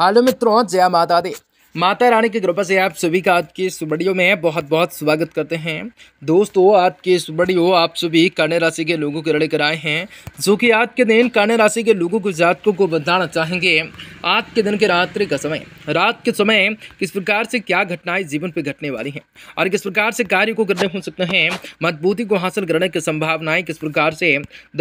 hello मित्रों जय माता दी माता रानी की कृपा से आप सभी का आज के इस वीडियो में बहुत बहुत स्वागत करते हैं दोस्तों आज के इस वीडियो आप सभी कन्या राशि के लोगों के कर आए हैं जो कि आज के दिन कन्या राशि के लोगों को जातकों को बताना चाहेंगे आज के दिन के रात्रि का समय रात के समय किस प्रकार से क्या घटनाएं जीवन पर घटने वाली हैं और किस प्रकार से कार्य को करने हो सकते हैं मजबूती को हासिल करने की संभावनाएं किस प्रकार से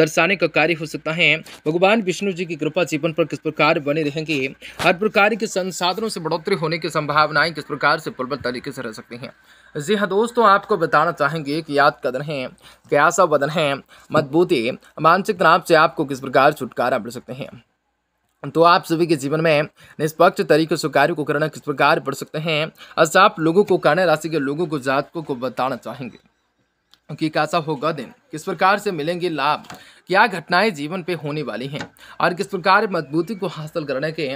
दर्शाने का कार्य हो सकता है भगवान विष्णु जी की कृपा जीवन पर किस प्रकार बने रहेंगे हर प्रकार के संसाधनों से बढ़ोतरी होने की संभावनाएं किस प्रकार से प्रबल तरीके से रह सकती हैं जी हाँ दोस्तों आपको बताना चाहेंगे कि याद कदर क्या प्यासा वदन है मजबूती मानसिक तनाव से आपको किस प्रकार छुटकारा मिल सकते हैं तो आप सभी के जीवन में निष्पक्ष तरीके से कार्य को करना किस प्रकार पड़ सकते हैं अच्छा आप लोगों को कन्या राशि के लोगों को जातकों को बताना चाहेंगे कि कैसा होगा दिन किस प्रकार से मिलेंगे लाभ क्या घटनाएं जीवन पे होने वाली हैं और किस प्रकार मजबूती को हासिल करने के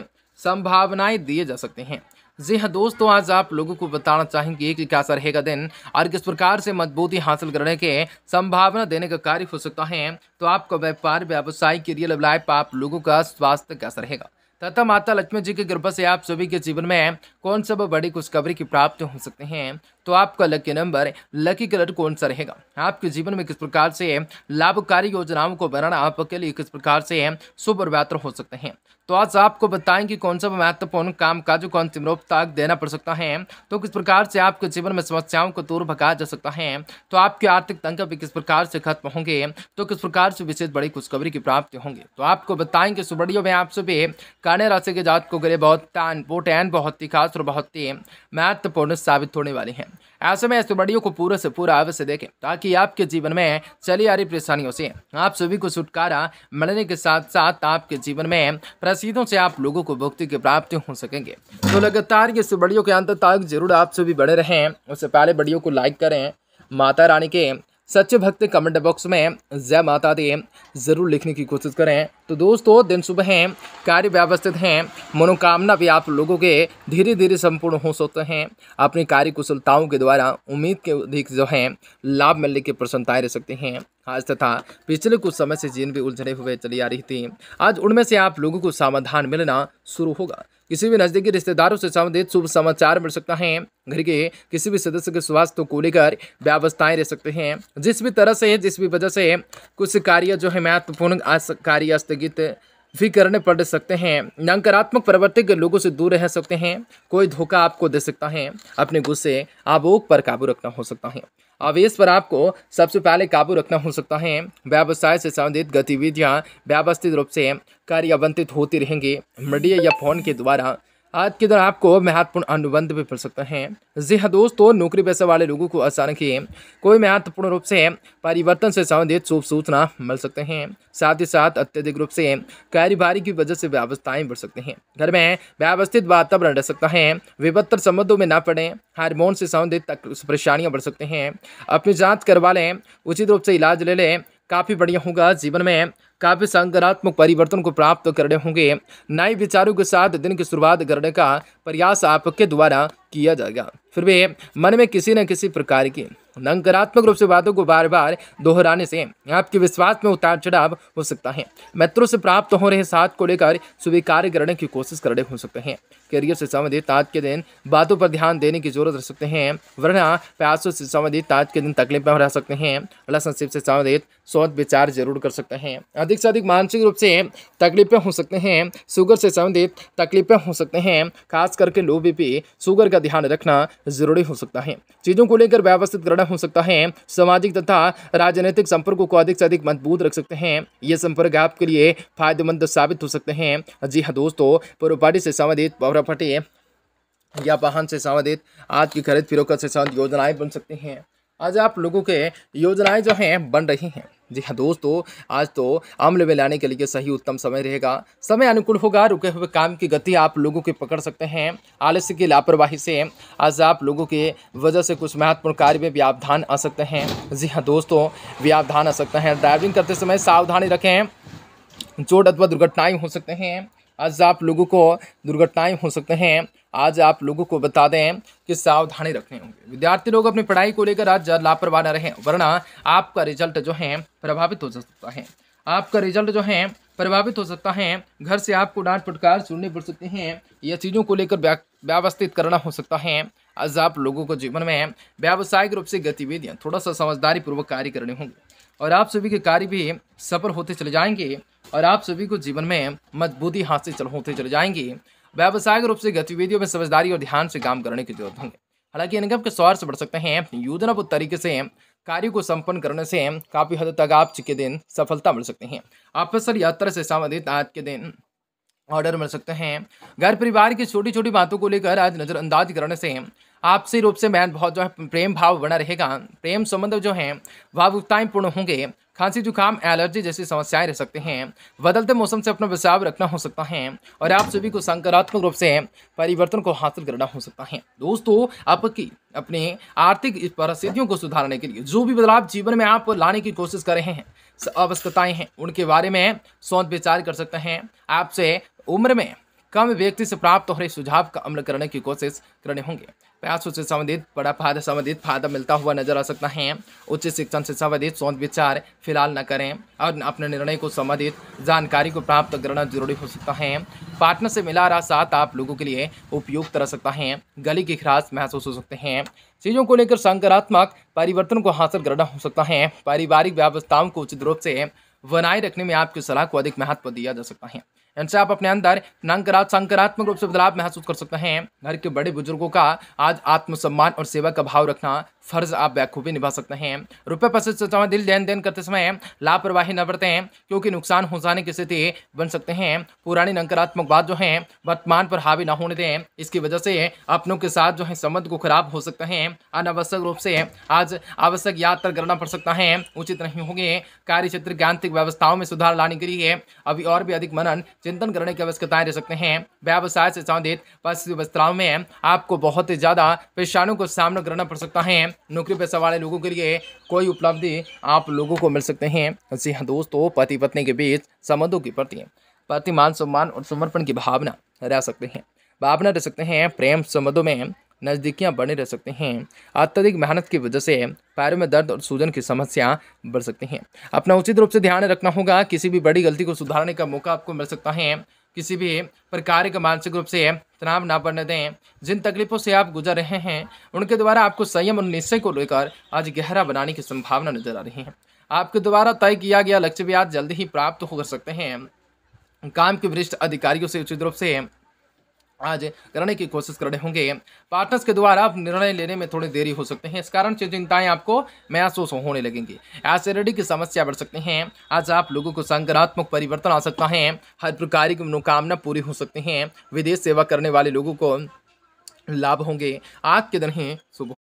संभावनाएं दिए जा सकते हैं जी हाँ दोस्तों आज आप लोगों को बताना चाहेंगे कि क्या रहेगा दिन और किस प्रकार से मजबूती हासिल करने के संभावना देने का कार्य हो सकता है तो आपका व्यापार व्यवसाय की रियल लाइफ आप लोगों का स्वास्थ्य कैसा रहेगा तथा माता लक्ष्मी जी की कृपा से आप सभी के जीवन में कौन सा बड़ी खुशखबरी की प्राप्ति हो सकते हैं तो आपका लकी नंबर लकी कलर कौन सा रहेगा आपके जीवन में किस प्रकार से लाभकारी योजनाओं को बनाना आपके लिए किस प्रकार से शुभ और बेहतर हो सकते हैं तो आज आपको बताएं कि कौन सा महत्वपूर्ण काम काज को अंतिम रूप तक देना पड़ सकता है तो किस प्रकार से आपके जीवन में समस्याओं को दूर भगाया जा सकता है तो आपके आर्थिक तंग भी किस प्रकार से खत्म होंगे तो किस प्रकार से विशेष बड़ी खुशखबरी की प्राप्ति होंगी तो आपको बताएंगे सुबड़ियों में आप सभी कन्या राशि के जात को गले बहुत बहुत ही खास और बहुत ही महत्वपूर्ण साबित होने वाले हैं ऐसे में इस स्टूडियो को पूरे से पूरा अवश्य देखें ताकि आपके जीवन में चली आ रही परेशानियों से आप सभी को छुटकारा मिलने के साथ साथ आपके जीवन में प्रसिद्धों से आप लोगों को भुक्ति की प्राप्ति हो सकेंगे तो लगातार ये वीडियो के अंत तक जरूर आप सभी बड़े रहें उससे पहले वीडियो को लाइक करें माता रानी के सच्चे भक्त कमेंट बॉक्स में जय माता दी ज़रूर लिखने की कोशिश करें तो दोस्तों दिन सुबह हैं कार्य व्यवस्थित हैं मनोकामना भी आप लोगों के धीरे धीरे संपूर्ण हो सकते हैं अपनी कार्य कुशलताओं के द्वारा उम्मीद के अधिक जो हैं लाभ मिलने की प्रसन्नताएँ रह सकती हैं आज तथा पिछले कुछ समय से जिन भी उलझने हुए चली आ रही थी आज उनमें से आप लोगों को समाधान मिलना शुरू होगा किसी भी नज़दीकी रिश्तेदारों से संबंधित शुभ समाचार मिल सकता है घर के किसी भी सदस्य के स्वास्थ्य को लेकर व्यवस्थाएं रह सकते हैं जिस भी तरह से जिस भी वजह से कुछ कार्य जो है महत्वपूर्ण कार्य स्थगित भी करने पड़ सकते हैं नकारात्मक प्रवृत्ति के लोगों से दूर रह सकते हैं कोई धोखा आपको दे सकता है अपने गुस्से आबोक पर काबू रखना हो सकता है आवेश पर आपको सबसे पहले काबू रखना हो सकता है व्यवसाय से संबंधित गतिविधियाँ व्यवस्थित रूप से कार्य आवंटित होती रहेंगी मीडिया या फोन के द्वारा आज के दिन आपको महत्वपूर्ण अनुबंध भी मिल सकते हैं जी हाँ दोस्तों नौकरी पैसे वाले लोगों को अचानक ही कोई महत्वपूर्ण रूप से परिवर्तन से संबंधित शुभ सूचना मिल सकते हैं साथ ही साथ अत्यधिक रूप से कार्यभारी की वजह से व्यवस्थाएं बढ़ सकती हैं घर में व्यवस्थित वातावरण रह सकता है विपत्तर संबंधों में ना पड़ें हारमोन से संबंधित परेशानियाँ बढ़ सकते हैं अपनी जाँच करवा लें उचित रूप से इलाज ले लें काफ़ी बढ़िया होगा जीवन में काफ़ी संगरात्मक परिवर्तन को प्राप्त करने होंगे नए विचारों के साथ दिन की शुरुआत करने का प्रयास आपके द्वारा किया जाएगा फिर भी मन में किसी न किसी प्रकार की नकारात्मक रूप से बातों को बार बार दोहराने से आपके विश्वास में उतार चढ़ाव हो सकता है मित्रों से प्राप्त हो रहे साथ को लेकर स्वीकार करने की कोशिश करने हो सकते हैं करियर से संबंधित आज के दिन बातों पर ध्यान देने की जरूरत रह सकते हैं वरना प्यासों से संबंधित आज के दिन तकलीफ में रह सकते हैं लसनशिप से संबंधित सोच विचार जरूर कर सकते हैं अधिक से अधिक मानसिक रूप से तकलीफें हो सकते हैं शुगर से संबंधित तकलीफें हो सकते हैं खास करके लो बीपी शुगर का ध्यान रखना जरूरी हो सकता है चीज़ों को लेकर व्यवस्थित करना हो सकता है सामाजिक तथा राजनीतिक संपर्कों को अधिक से अधिक मजबूत रख सकते हैं ये संपर्क आपके लिए फायदेमंद साबित हो सकते हैं जी हाँ दोस्तों पार्टी से संबंधित पौरापाटी या वाहन से संबंधित आज की खरीद फिरोकत से संबंधित योजनाएँ बन सकती हैं आज आप लोगों के योजनाएं जो हैं बन रही हैं जी हाँ दोस्तों आज तो आम में लाने के लिए सही उत्तम समय रहेगा समय अनुकूल होगा रुके हुए काम की गति आप लोगों के पकड़ सकते हैं आलस्य की लापरवाही से आज आप लोगों के वजह से कुछ महत्वपूर्ण कार्य में व्यावधान आ सकते हैं जी हाँ दोस्तों व्यावधान आ सकते हैं ड्राइविंग करते समय सावधानी रखें चोट अथवा दुर्घटनाएं हो सकते हैं आज आप लोगों को दुर्घटनाएं हो सकते हैं आज आप लोगों को बता दें कि सावधानी रखने होंगे विद्यार्थी लोग अपनी पढ़ाई को लेकर आज लापरवाह न रहें वरना आपका रिजल्ट जो है प्रभावित हो सकता है आपका रिजल्ट जो है प्रभावित हो सकता है घर से आपको डांट फटकार सुनने पड़ सकते हैं यह चीज़ों को लेकर व्यवस्थित करना हो सकता है आज आप लोगों को जीवन में व्यावसायिक रूप से गतिविधियाँ थोड़ा सा समझदारी पूर्वक कार्य करने होंगे और आप सभी के कार्य भी सफल होते चले जाएंगे और आप सभी को जीवन में मजबूती हाथ से चल होते चले जाएंगी व्यावसायिक रूप से गतिविधियों में समझदारी और ध्यान से काम करने की जरूरत होंगे हालांकि इनकम के सौर से बढ़ सकते हैं योजना तरीके से कार्य को संपन्न करने से काफी हद तक आप के दिन सफलता मिल सकते हैं आप अक्सर यात्रा से संबंधित आज के दिन ऑर्डर मिल सकते हैं घर परिवार की छोटी छोटी बातों को लेकर आज नज़रअंदाज करने से आपसी रूप से मैं बहुत जो है प्रेम भाव बना रहेगा प्रेम संबंध जो है भावुकताएं पूर्ण होंगे खांसी जुकाम एलर्जी जैसी समस्याएं रह सकते हैं बदलते मौसम से अपना बचाव रखना हो सकता है और आप सभी को सकारात्मक रूप से परिवर्तन को हासिल करना हो सकता है दोस्तों आपकी अपने आर्थिक परिस्थितियों को सुधारने के लिए जो भी बदलाव जीवन में आप लाने की कोशिश कर रहे हैं आवश्यकताएं हैं उनके बारे में सोच विचार कर सकते हैं आपसे उम्र में कम व्यक्ति से प्राप्त हो रहे सुझाव का अमल करने की कोशिश करने होंगे प्रयास उच्च संबंधित बड़ा फायदा संबंधित फायदा मिलता हुआ नजर आ सकता है उच्च शिक्षण से संबंधित सोच विचार फिलहाल न करें और अपने निर्णय को संबंधित जानकारी को प्राप्त करना जरूरी हो सकता है पार्टनर से मिला रहा साथ आप लोगों के लिए उपयुक्त रह सकता है गली की खराश महसूस हो सकते हैं चीज़ों को लेकर सकारात्मक परिवर्तन को हासिल करना हो सकता है पारिवारिक व्यवस्थाओं को उचित रूप से बनाए रखने में आपकी सलाह को अधिक महत्व दिया जा सकता है इनसे आप अपने अंदर नंकरात संकरात्मक रूप से बदलाव महसूस कर सकते हैं घर के बड़े बुजुर्गों का आज आत्मसम्मान और सेवा का भाव रखना फर्ज आप बेखूबी निभा सकते हैं रुपये पैसे से दिल देन देन करते समय लापरवाही न बरतें क्योंकि नुकसान हो जाने की स्थिति बन सकते हैं पुरानी नकारात्मक बात जो है वर्तमान पर हावी ना होने दें इसकी वजह से अपनों के साथ जो है संबंध को खराब हो सकते हैं अनावश्यक रूप से आज आवश्यक यात्रा करना पड़ सकता है उचित नहीं होंगे कार्य क्षेत्र की आंतरिक व्यवस्थाओं में सुधार लाने के लिए अभी और भी अधिक मनन चिंतन करने की आवश्यकताएं रह सकते हैं व्यवसाय से संबंधित वस्त्राओं में आपको बहुत ही ज़्यादा परेशानियों को सामना करना पड़ सकता है नौकरी पेशा वाले लोगों के लिए कोई उपलब्धि आप लोगों को मिल सकते हैं जी हाँ दोस्तों पति पत्नी के बीच संबंधों के प्रति प्रतिमान सम्मान और समर्पण की भावना रह सकते हैं भावना रह सकते हैं प्रेम संबंधों में नज़दीकियाँ बने रह सकते हैं अत्यधिक मेहनत की वजह से पैरों में दर्द और सूजन की समस्या बढ़ सकती हैं अपना उचित रूप से ध्यान रखना होगा किसी भी बड़ी गलती को सुधारने का मौका आपको मिल सकता है किसी भी प्रकार के मानसिक रूप से तनाव ना बढ़ने दें जिन तकलीफों से आप गुजर रहे हैं उनके द्वारा आपको संयम और निश्चय को लेकर आज गहरा बनाने की संभावना नजर आ रही है आपके द्वारा तय किया गया लक्ष्य भी आज जल्द ही प्राप्त हो सकते हैं काम के वरिष्ठ अधिकारियों से उचित रूप से आज करने की कोशिश कर रहे होंगे पार्टनर्स के द्वारा आप निर्णय लेने में थोड़ी देरी हो सकते हैं इस कारण से चिंताएं आपको महसूस होने लगेंगी एसिडिटी की समस्या बढ़ सकती हैं आज आप लोगों को संकारात्मक परिवर्तन आ सकता है हर प्रकार की मनोकामना पूरी हो सकती है विदेश सेवा करने वाले लोगों को लाभ होंगे आज के दिन ही सुबह